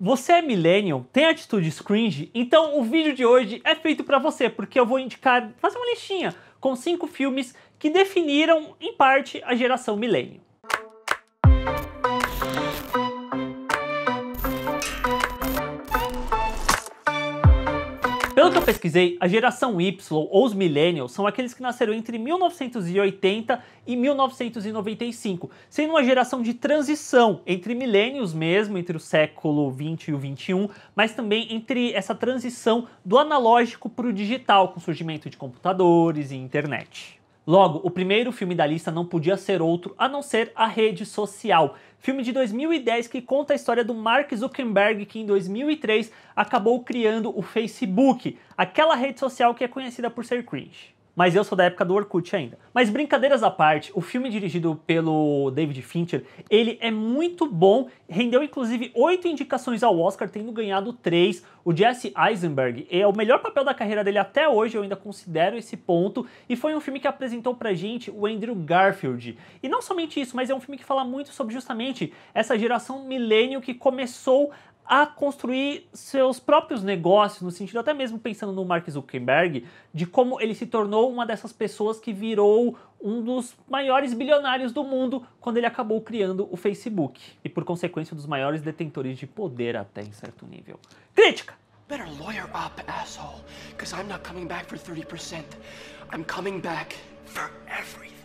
Você é millennial? Tem atitude cringe? Então o vídeo de hoje é feito para você, porque eu vou indicar, fazer uma listinha com cinco filmes que definiram, em parte, a geração millennial. pesquisei, a geração Y ou os millennials são aqueles que nasceram entre 1980 e 1995, sendo uma geração de transição entre milênios mesmo, entre o século 20 e o 21, mas também entre essa transição do analógico para o digital, com o surgimento de computadores e internet. Logo, o primeiro filme da lista não podia ser outro a não ser A Rede Social, filme de 2010 que conta a história do Mark Zuckerberg que em 2003 acabou criando o Facebook, aquela rede social que é conhecida por ser cringe mas eu sou da época do Orkut ainda. Mas brincadeiras à parte, o filme dirigido pelo David Fincher, ele é muito bom, rendeu inclusive oito indicações ao Oscar, tendo ganhado três. O Jesse Eisenberg é o melhor papel da carreira dele até hoje, eu ainda considero esse ponto, e foi um filme que apresentou pra gente o Andrew Garfield. E não somente isso, mas é um filme que fala muito sobre justamente essa geração milênio que começou a construir seus próprios negócios, no sentido até mesmo pensando no Mark Zuckerberg, de como ele se tornou uma dessas pessoas que virou um dos maiores bilionários do mundo quando ele acabou criando o Facebook e por consequência um dos maiores detentores de poder até em certo nível. Crítica. Better lawyer up, asshole, because I'm not coming back for 30%. I'm coming back for everything.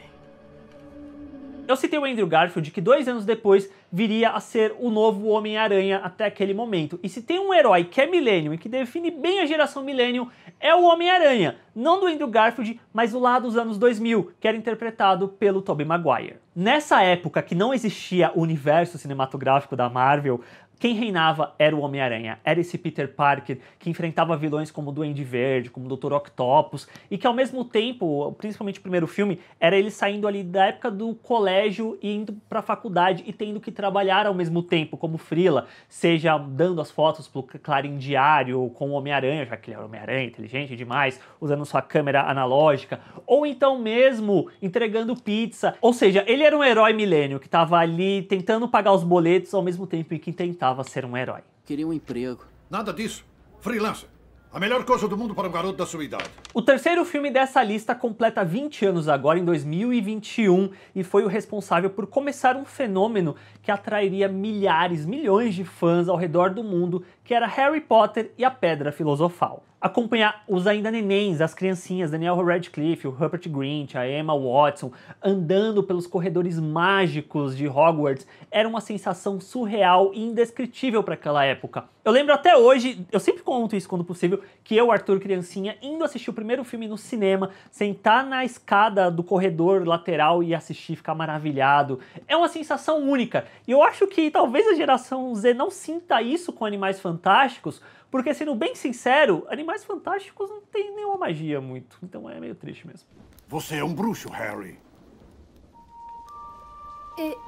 Eu citei o Andrew Garfield, que dois anos depois viria a ser o novo Homem-Aranha até aquele momento. E se tem um herói que é Millennium e que define bem a geração Millennium, é o Homem-Aranha. Não do Andrew Garfield, mas do lado dos anos 2000, que era interpretado pelo Tobey Maguire. Nessa época que não existia o universo cinematográfico da Marvel, quem reinava era o Homem-Aranha, era esse Peter Parker que enfrentava vilões como o Duende Verde, como o Dr. Octopus, e que ao mesmo tempo, principalmente o primeiro filme, era ele saindo ali da época do colégio e indo para a faculdade e tendo que trabalhar ao mesmo tempo como frila, seja dando as fotos pro Clarim Diário com o Homem-Aranha, já que ele era Homem-Aranha, inteligente demais, usando sua câmera analógica, ou então mesmo entregando pizza, ou seja, ele ele era um herói milênio que estava ali tentando pagar os boletos ao mesmo tempo em que tentava ser um herói. Queria um emprego. Nada disso. Freelancer. A melhor coisa do mundo para um garoto da sua idade. O terceiro filme dessa lista completa 20 anos agora, em 2021, e foi o responsável por começar um fenômeno que atrairia milhares, milhões de fãs ao redor do mundo, que era Harry Potter e a Pedra Filosofal acompanhar os ainda nenéns, as criancinhas, Daniel Radcliffe, o Rupert Grint, a Emma Watson, andando pelos corredores mágicos de Hogwarts, era uma sensação surreal e indescritível para aquela época. Eu lembro até hoje, eu sempre conto isso quando possível, que eu, Arthur Criancinha, indo assistir o primeiro filme no cinema, sentar na escada do corredor lateral e assistir, ficar maravilhado. É uma sensação única. E eu acho que talvez a geração Z não sinta isso com Animais Fantásticos, porque, sendo bem sincero, Animais Fantásticos não tem nenhuma magia muito. Então é meio triste mesmo. Você é um bruxo, Harry.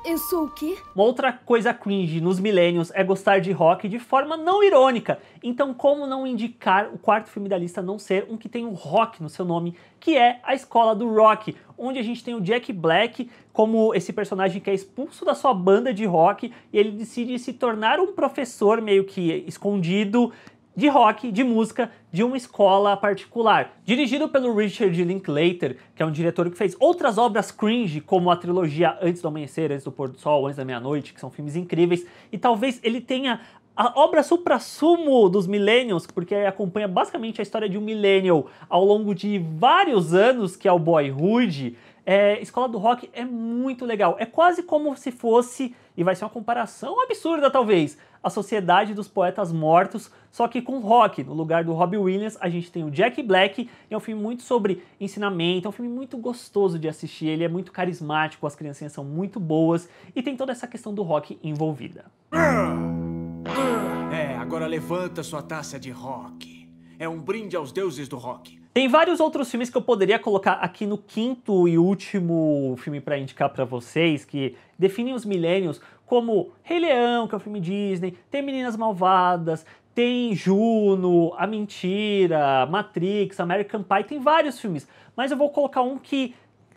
Eu sou o quê? Uma outra coisa cringe nos milênios é gostar de rock de forma não irônica. Então, como não indicar o quarto filme da lista não ser um que tem um rock no seu nome, que é A Escola do Rock, onde a gente tem o Jack Black como esse personagem que é expulso da sua banda de rock e ele decide se tornar um professor meio que escondido de rock, de música, de uma escola particular. Dirigido pelo Richard Linklater, que é um diretor que fez outras obras cringe, como a trilogia Antes do Amanhecer, Antes do Pôr do Sol, Antes da Meia-Noite, que são filmes incríveis, e talvez ele tenha a obra supra-sumo dos Millennials, porque acompanha basicamente a história de um Millennial ao longo de vários anos, que é o Boyhood, é, Escola do Rock é muito legal. É quase como se fosse, e vai ser uma comparação absurda talvez, a Sociedade dos Poetas Mortos, só que com rock. No lugar do Robbie Williams, a gente tem o Jack Black, é um filme muito sobre ensinamento, é um filme muito gostoso de assistir, ele é muito carismático, as criancinhas são muito boas e tem toda essa questão do rock envolvida. É, agora levanta sua taça de rock. É um brinde aos deuses do rock. Tem vários outros filmes que eu poderia colocar aqui no quinto e último filme para indicar para vocês, que definem os milênios como Rei Leão, que é o um filme Disney, tem Meninas Malvadas, tem Juno, A Mentira, Matrix, American Pie, tem vários filmes, mas eu vou colocar um que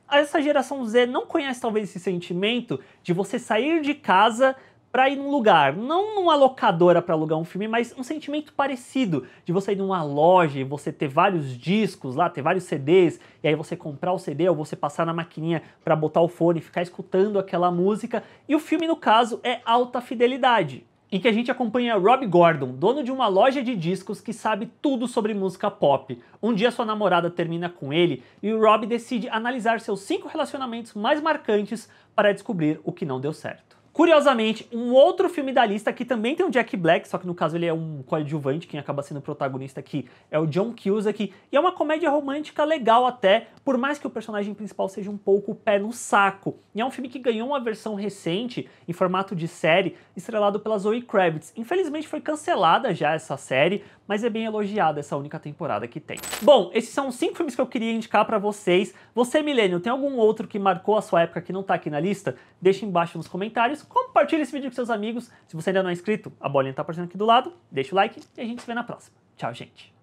essa geração Z não conhece talvez esse sentimento de você sair de casa para ir num lugar, não numa locadora para alugar um filme, mas um sentimento parecido de você ir numa loja e você ter vários discos lá, ter vários CDs, e aí você comprar o CD ou você passar na maquininha para botar o fone e ficar escutando aquela música. E o filme, no caso, é Alta Fidelidade. Em que a gente acompanha Rob Gordon, dono de uma loja de discos que sabe tudo sobre música pop. Um dia sua namorada termina com ele e o Rob decide analisar seus cinco relacionamentos mais marcantes para descobrir o que não deu certo. Curiosamente, um outro filme da lista que também tem o Jack Black, só que no caso ele é um coadjuvante, quem acaba sendo o protagonista aqui é o John Cusack, e é uma comédia romântica legal até, por mais que o personagem principal seja um pouco pé no saco. E é um filme que ganhou uma versão recente, em formato de série, estrelado pela Zoe Kravitz. Infelizmente foi cancelada já essa série, mas é bem elogiada essa única temporada que tem. Bom, esses são os cinco filmes que eu queria indicar para vocês. Você, Milênio, tem algum outro que marcou a sua época que não tá aqui na lista? Deixa embaixo nos comentários Compartilhe esse vídeo com seus amigos. Se você ainda não é inscrito, a bolinha está aparecendo aqui do lado. Deixa o like e a gente se vê na próxima. Tchau, gente.